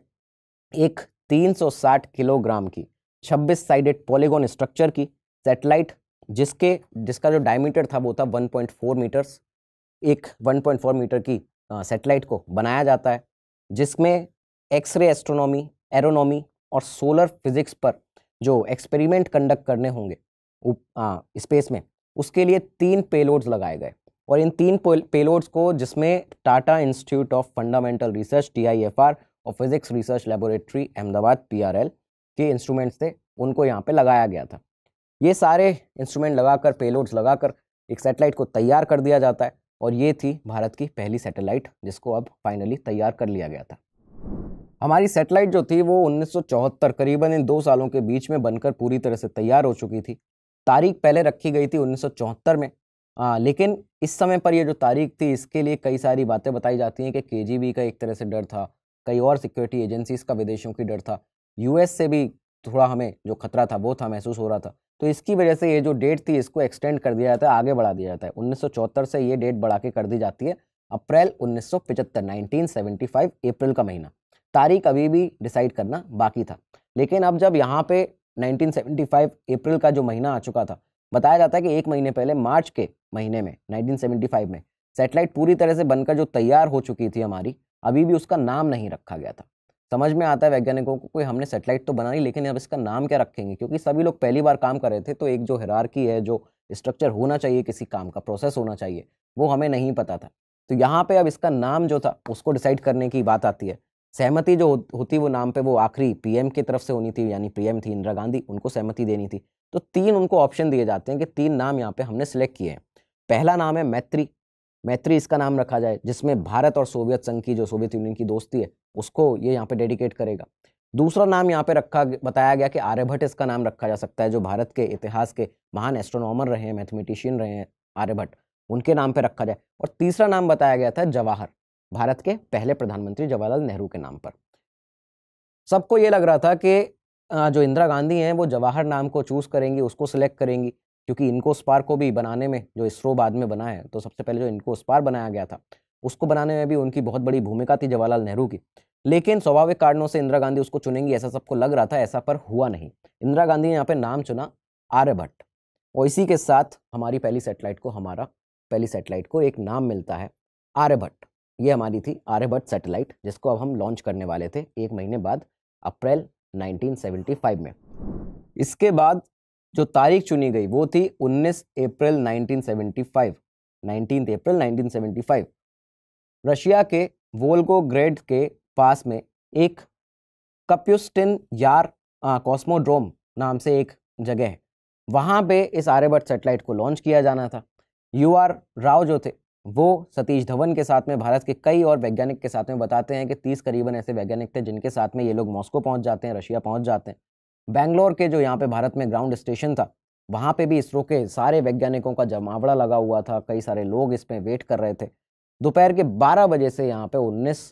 एक 360 किलोग्राम की 26 साइडेड पॉलीगोन स्ट्रक्चर की सेटेलाइट जिसके जिसका जो डायमीटर था वो था 1.4 मीटर्स एक 1.4 मीटर की सेटेलाइट को बनाया जाता है जिसमें एक्सरे एस्ट्रोनॉमी एरोनॉमी और सोलर फिजिक्स पर जो एक्सपेरिमेंट कंडक्ट करने होंगे स्पेस में उसके लिए तीन पेलोड्स लगाए गए और इन तीन पेलोड्स को जिसमें Tata Institute of Fundamental Research T और physics research laboratory Ahmedabad P के इंस्ट्रूमेंट्स थे उनको यहाँ पे लगाया गया था ये सारे इंस्ट्रूमेंट लगाकर पेलोड्स लगाकर एक सैटेलाइट को तैयार कर दिया जाता है और ये थी भारत की पहली सैटेलाइट जिसको अब फाइनली तैयार कर लिया गया था हमारी सैटेलाइट जो थी वो 1974 करीबन इन दो सालों के बीच में बनकर पूरी तरह से तैयार हो चुकी थी तारीख पहले रखी गई थी 1974 में आ, लेकिन इस समय पर ये जो तारीख थी इसके लिए कई सारी बातें बताई जाती हैं कि के का एक तरह से डर था कई और सिक्योरिटी एजेंसीज का विदेशों की डर था यूएस से भी थोड़ा हमें जो खतरा था वो था महसूस हो रहा था तो इसकी वजह से ये जो डेट थी इसको एक्सटेंड कर दिया जाता है आगे बढ़ा दिया जाता है उन्नीस से ये डेट बढ़ा के कर दी जाती है अप्रैल उन्नीस सौ अप्रैल का महीना तारीख अभी भी डिसाइड करना बाकी था लेकिन अब जब यहाँ पे 1975 अप्रैल का जो महीना आ चुका था बताया जाता है कि एक महीने पहले मार्च के महीने में 1975 में सैटेलाइट पूरी तरह से बनकर जो तैयार हो चुकी थी हमारी अभी भी उसका नाम नहीं रखा गया था समझ में आता है वैज्ञानिकों को कोई हमने सेटेलाइट तो बना नहीं लेकिन अब इसका नाम क्या रखेंगे क्योंकि सभी लोग पहली बार काम कर रहे थे तो एक जो हरार है जो स्ट्रक्चर होना चाहिए किसी काम का प्रोसेस होना चाहिए वो हमें नहीं पता था तो यहाँ पे अब इसका नाम जो था उसको डिसाइड करने की बात आती है सहमति जो होती वो नाम पे वो आखिरी पीएम की तरफ से होनी थी यानी पीएम थी इंदिरा गांधी उनको सहमति देनी थी तो तीन उनको ऑप्शन दिए जाते हैं कि तीन नाम यहाँ पे हमने सिलेक्ट किए हैं पहला नाम है मैत्री मैत्री इसका नाम रखा जाए जिसमें भारत और सोवियत संघ की जो सोवियत यूनियन की दोस्ती है उसको ये यहाँ पे डेडिकेट करेगा दूसरा नाम यहाँ पे रखा बताया गया कि आर्यभट्ट इसका नाम रखा जा सकता है जो भारत के इतिहास के महान एस्ट्रोनॉमर रहे हैं मैथमेटिशियन रहे हैं आर्यभट्ट उनके नाम पर रखा जाए और तीसरा नाम बताया गया था जवाहर भारत के पहले प्रधानमंत्री जवाहरलाल नेहरू के नाम पर सबको ये लग रहा था कि जो इंदिरा गांधी हैं वो जवाहर नाम को चूज़ करेंगी उसको सिलेक्ट करेंगी क्योंकि इनको स्पार को भी बनाने में जो इसरो बाद में बना है तो सबसे पहले जो इनको स्पार बनाया गया था उसको बनाने में भी उनकी बहुत बड़ी भूमिका थी जवाहरलाल नेहरू की लेकिन स्वाभाविक कारणों से इंदिरा गांधी उसको चुनेंगी ऐसा सबको लग रहा था ऐसा पर हुआ नहीं इंदिरा गांधी ने यहाँ पे नाम चुना आर्यभट्ट और इसी के साथ हमारी पहली सेटेलाइट को हमारा पहली सेटेलाइट को एक नाम मिलता है आर्यभट्ट ये हमारी थी आर्यभट्ट सैटेलाइट जिसको अब हम लॉन्च करने वाले थे एक महीने बाद अप्रैल 1975 में इसके बाद जो तारीख चुनी गई वो थी 19 अप्रैल 1975 19 अप्रैल 1975 रशिया के वोल्गो ग्रेड के पास में एक कप्यूस्टिन यार कॉस्मोड्रोम नाम से एक जगह है वहाँ पे इस आर्यभट्ट सेटेलाइट को लॉन्च किया जाना था यू आर राव जो थे वो सतीश धवन के साथ में भारत के कई और वैज्ञानिक के साथ में बताते हैं कि तीस करीबन ऐसे वैज्ञानिक थे जिनके साथ में ये लोग मॉस्को पहुँच जाते हैं रशिया पहुँच जाते हैं बैंगलोर के जो यहाँ पे भारत में ग्राउंड स्टेशन था वहाँ पे भी इसरो के सारे वैज्ञानिकों का जमावड़ा लगा हुआ था कई सारे लोग इसमें वेट कर रहे थे दोपहर के बारह बजे से यहाँ पे उन्नीस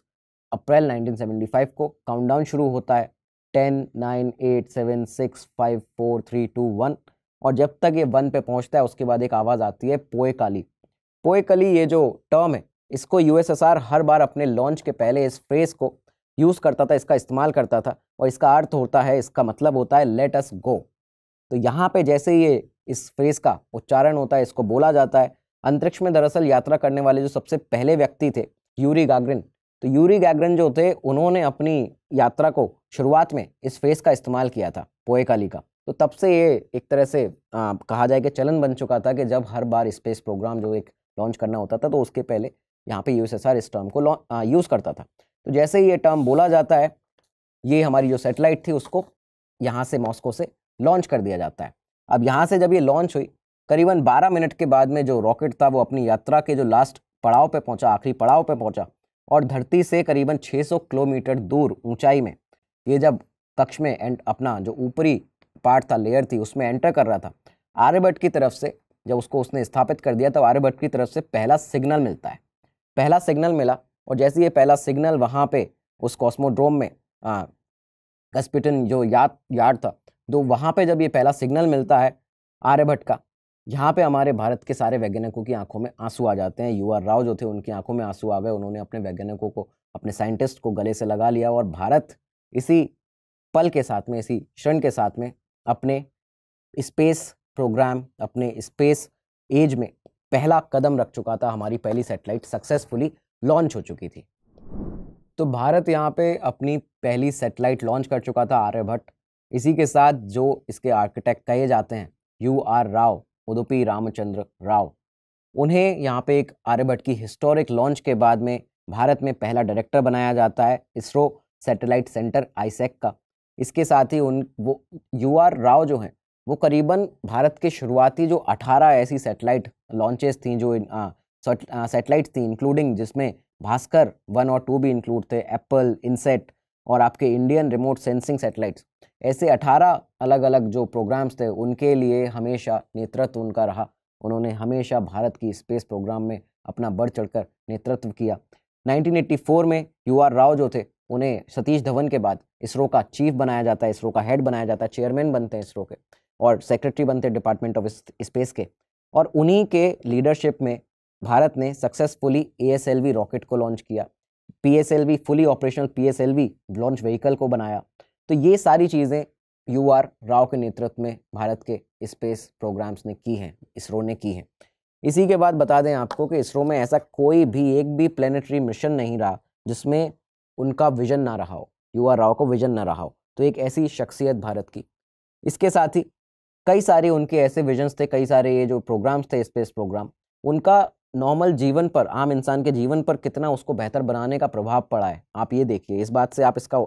अप्रैल 1975 को काउंटडाउन शुरू होता है ten nine eight seven six five four three two one और जब तक ये वन पे पहुंचता है उसके बाद एक आवाज़ आती है पोए काली ये जो टर्म है इसको यूएसएसआर हर बार अपने लॉन्च के पहले इस फ्रेज को यूज़ करता था इसका इस्तेमाल करता था और इसका अर्थ होता है इसका मतलब होता है लेट अस गो तो यहाँ पे जैसे ये इस फ्रेज का उच्चारण होता है इसको बोला जाता है अंतरिक्ष में दरअसल यात्रा करने वाले जो सबसे पहले व्यक्ति थे यूरी गागरिन तो यूरी गैगरन जो थे उन्होंने अपनी यात्रा को शुरुआत में इस फेस का इस्तेमाल किया था पोएकाली का तो तब से ये एक तरह से आ, कहा जाए कि चलन बन चुका था कि जब हर बार स्पेस प्रोग्राम जो एक लॉन्च करना होता था तो उसके पहले यहाँ पे यू इस टर्म को यूज़ करता था तो जैसे ही ये टर्म बोला जाता है ये हमारी जो सेटेलाइट थी उसको यहाँ से मॉस्को से लॉन्च कर दिया जाता है अब यहाँ से जब ये लॉन्च हुई करीबन 12 मिनट के बाद में जो रॉकेट था वो अपनी यात्रा के जो लास्ट पड़ाव पे पहुँचा आखिरी पड़ाव पे पहुँचा और धरती से करीबन 600 किलोमीटर दूर ऊंचाई में ये जब कक्ष में एंड अपना जो ऊपरी पार्ट था लेयर थी उसमें एंटर कर रहा था आर्यभट्ट की तरफ से जब उसको उसने स्थापित कर दिया तब आर्यभट्ट की तरफ से पहला सिग्नल मिलता है पहला सिग्नल मिला और जैसे ये पहला सिग्नल वहाँ पे उस कॉस्मोड्रोम में कस्पिटन जो याद यार्ड था तो वहाँ पे जब ये पहला सिग्नल मिलता है आर्यभट्ट का यहाँ पे हमारे भारत के सारे वैज्ञानिकों की आंखों में आंसू आ जाते हैं यू आर राव जो थे उनकी आंखों में आंसू आ गए उन्होंने अपने वैज्ञानिकों को अपने साइंटिस्ट को गले से लगा लिया और भारत इसी पल के साथ में इसी क्षण के साथ में अपने स्पेस प्रोग्राम अपने स्पेस एज में पहला कदम रख चुका था हमारी पहली सैटेलाइट सक्सेसफुली लॉन्च हो चुकी थी तो भारत यहाँ पे अपनी पहली सैटेलाइट लॉन्च कर चुका था आर्यभट्ट इसी के साथ जो इसके आर्किटेक्ट कहे जाते हैं यू आर राव उदुपी रामचंद्र राव उन्हें यहाँ पे एक आर्यभट्ट की हिस्टोरिक लॉन्च के बाद में भारत में पहला डायरेक्टर बनाया जाता है इसरो सैटेलाइट सेंटर आईसेक का इसके साथ ही उन वो यू आर राव जो हैं वो करीबन भारत के शुरुआती जो 18 ऐसी सैटेलाइट लॉन्चेस थी जो सैटेलाइट थी इंक्लूडिंग जिसमें भास्कर वन और टू भी इंक्लूड थे एप्पल इनसेट और आपके इंडियन रिमोट सेंसिंग सैटेलाइट्स ऐसे अठारह अलग अलग जो प्रोग्राम्स थे उनके लिए हमेशा नेतृत्व उनका रहा उन्होंने हमेशा भारत की स्पेस प्रोग्राम में अपना बढ़ चढ़कर नेतृत्व किया 1984 में यू आर राव जो थे उन्हें सतीश धवन के बाद इसरो का चीफ बनाया जाता है इसरो का हेड बनाया जाता है चेयरमैन बनते हैं इसरो के और सेक्रेटरी बनते हैं डिपार्टमेंट ऑफ स्पेस के और उन्हीं के लीडरशिप में भारत ने सक्सेसफुली ए रॉकेट को लॉन्च किया P fully operational P launch vehicle को बनाया तो ये सारी चीज़ें यू आर राव के नेतृत्व में भारत के स्पेस प्रोग्राम्स ने की हैं इसरो ने की हैं इसी के बाद बता दें आपको कि इसरो में ऐसा कोई भी एक भी प्लानिटरी मिशन नहीं रहा जिसमें उनका विजन ना रहा हो यू आर राव को विजन ना रहा हो तो एक ऐसी शख्सियत भारत की इसके साथ ही कई सारे उनके ऐसे विजन्स थे कई सारे ये जो प्रोग्राम्स थे स्पेस प्रोग्राम उनका नॉर्मल जीवन पर आम इंसान के जीवन पर कितना उसको बेहतर बनाने का प्रभाव पड़ा है आप ये देखिए इस बात से आप इसका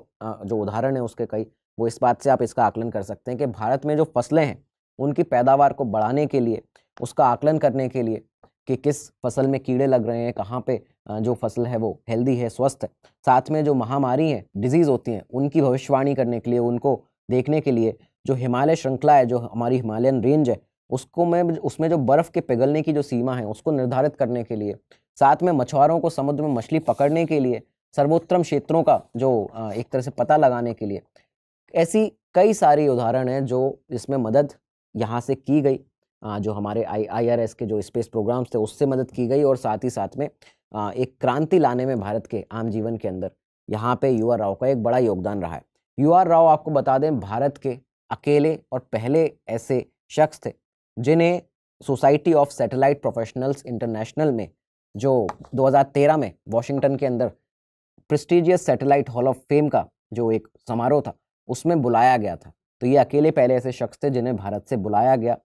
जो उदाहरण है उसके कई वो इस बात से आप इसका आकलन कर सकते हैं कि भारत में जो फसलें हैं उनकी पैदावार को बढ़ाने के लिए उसका आकलन करने के लिए कि किस फसल में कीड़े लग रहे हैं कहाँ पे जो फसल है वो हेल्दी है स्वस्थ है साथ में जो महामारी है डिजीज़ होती हैं उनकी भविष्यवाणी करने के लिए उनको देखने के लिए जो हिमालय श्रृंखला है जो हमारी हिमालयन रेंज है उसको में उसमें जो बर्फ़ के पिघलने की जो सीमा है उसको निर्धारित करने के लिए साथ में मछुआरों को समुद्र में मछली पकड़ने के लिए सर्वोत्तम क्षेत्रों का जो एक तरह से पता लगाने के लिए ऐसी कई सारी उदाहरण हैं जो इसमें मदद यहाँ से की गई जो हमारे आई आई आर एस के जो स्पेस प्रोग्राम्स थे उससे मदद की गई और साथ ही साथ में एक क्रांति लाने में भारत के आम जीवन के अंदर यहाँ पे यू आर राव का एक बड़ा योगदान रहा है यू आर राव आपको बता दें भारत के अकेले और पहले ऐसे शख्स थे जिन्हें Society of Satellite Professionals International में जो 2013 में वॉशिंगटन के अंदर prestigious satellite hall of fame का जो एक समारोह था उसमें बुलाया गया था तो ये अकेले पहले ऐसे शख्स थे जिन्हें भारत से बुलाया गया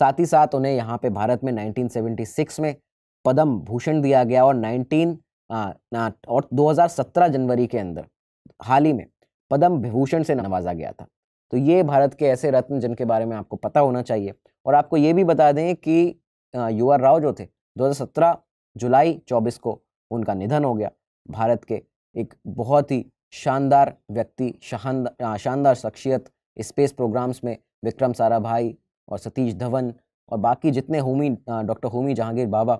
साथ ही साथ उन्हें यहाँ पे भारत में 1976 में पद्म भूषण दिया गया और 19 आ, ना, और 2017 जनवरी के अंदर हाल ही में पद्म विभूषण से नवाजा गया था तो ये भारत के ऐसे रत्न जिनके बारे में आपको पता होना चाहिए और आपको ये भी बता दें कि यू राव जो थे 2017 जुलाई 24 को उनका निधन हो गया भारत के एक बहुत ही शानदार व्यक्ति शानदार शख्सियत स्पेस प्रोग्राम्स में विक्रम साराभाई और सतीश धवन और बाकी जितने होमी डॉक्टर होमी जहांगीर बाबा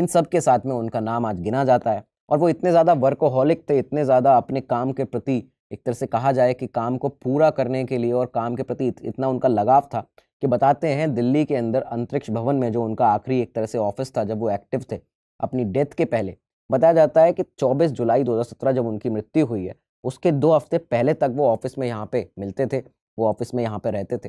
इन सब के साथ में उनका नाम आज गिना जाता है और वो इतने ज़्यादा वर्कोहॉलिक थे इतने ज़्यादा अपने काम के प्रति एक तरह से कहा जाए कि काम को पूरा करने के लिए और काम के प्रति इतना उनका लगाव था कि बताते हैं दिल्ली के अंदर अंतरिक्ष भवन में जो उनका आखिरी एक तरह से ऑफिस था जब वो एक्टिव थे अपनी डेथ के पहले बताया जाता है कि 24 जुलाई 2017 जब उनकी मृत्यु हुई है उसके दो हफ्ते पहले तक वो ऑफिस में यहाँ पे मिलते थे वो ऑफिस में यहाँ पे रहते थे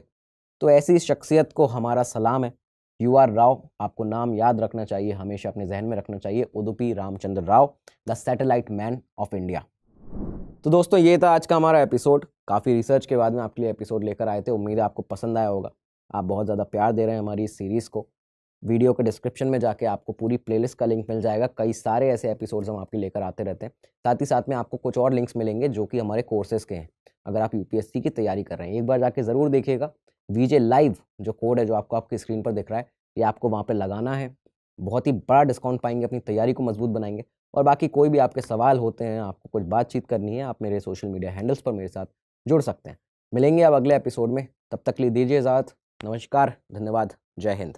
तो ऐसी शख्सियत को हमारा सलाम है यू आर राव आपको नाम याद रखना चाहिए हमेशा अपने जहन में रखना चाहिए Udupi Ramachandra Rao the satellite man of India तो दोस्तों ये था आज का हमारा एपिसोड काफ़ी रिसर्च के बाद में आपके लिए एपिसोड लेकर आए थे उम्मीद है आपको पसंद आया होगा आप बहुत ज़्यादा प्यार दे रहे हैं हमारी इस सीरीज़ को वीडियो के डिस्क्रिप्शन में जाके आपको पूरी प्लेलिस्ट का लिंक मिल जाएगा कई सारे ऐसे एपिसोड्स हम आपके लेकर आते रहते हैं साथ ही साथ में आपको कुछ और लिंक्स मिलेंगे जो कि हमारे कोर्सेज़ के हैं अगर आप यूपीएससी की तैयारी कर रहे हैं एक बार जाके ज़रूर देखिएगा वीजे लाइव जो कोड है जो आपको आपकी स्क्रीन पर दिख रहा है ये आपको वहाँ पर लगाना है बहुत ही बड़ा डिस्काउंट पाएंगे अपनी तैयारी को मजबूत बनाएंगे और बाकी कोई भी आपके सवाल होते हैं आपको कुछ बातचीत करनी है आप मेरे सोशल मीडिया हैंडल्स पर मेरे साथ जुड़ सकते हैं मिलेंगे आप अगले एपिसोड में तब तक ली दीजिए इजाज़ नमस्कार धन्यवाद जय हिंद